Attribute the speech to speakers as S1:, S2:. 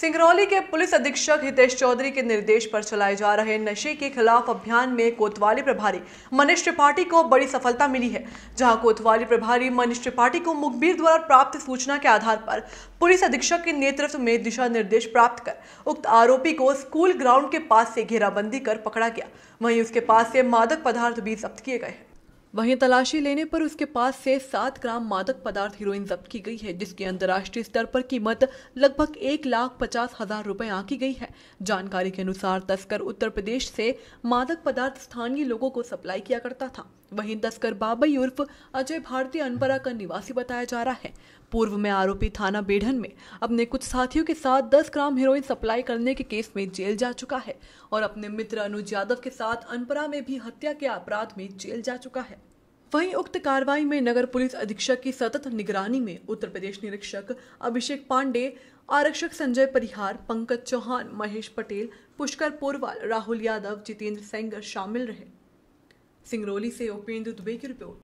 S1: सिंगरौली के पुलिस अधीक्षक हितेश चौधरी के निर्देश पर चलाए जा रहे नशे के खिलाफ अभियान में कोतवाली प्रभारी मनीष त्रिपाठी को बड़ी सफलता मिली है जहां कोतवाली प्रभारी मनीष त्रिपाठी को मुखबिर द्वारा प्राप्त सूचना के आधार पर पुलिस अधीक्षक के नेतृत्व में दिशा निर्देश प्राप्त कर उक्त आरोपी को स्कूल ग्राउंड के पास से घेराबंदी कर पकड़ा गया वहीं उसके पास से मादक पदार्थ भी जब्त किए गए हैं वहीं तलाशी लेने पर उसके पास से सात ग्राम मादक पदार्थ हीरोइन जब्त की गई है जिसकी अंतर्राष्ट्रीय स्तर पर कीमत लगभग एक लाख पचास हजार रुपए आंकी गई है जानकारी के अनुसार तस्कर उत्तर प्रदेश से मादक पदार्थ स्थानीय लोगों को सप्लाई किया करता था वहीं तस्कर बाबई उर्फ अजय भारतीय अनपरा का निवासी बताया जा रहा है पूर्व में आरोपी थाना बेढ़न में अपने कुछ साथियों के साथ 10 ग्राम हीरोइन सप्लाई करने के केस में जेल जा चुका है और अपने मित्र अनुज यादव के साथ अनपरा में भी हत्या के अपराध में जेल जा चुका है वहीं उक्त कार्रवाई में नगर पुलिस अधीक्षक की सतत निगरानी में उत्तर प्रदेश निरीक्षक अभिषेक पांडे आरक्षक संजय परिहार पंकज चौहान महेश पटेल पुष्कर पोरवाल राहुल यादव जितेंद्र सेंगर शामिल रहे सिंगरौली से उपेंद्र दुबे की रिपोर्ट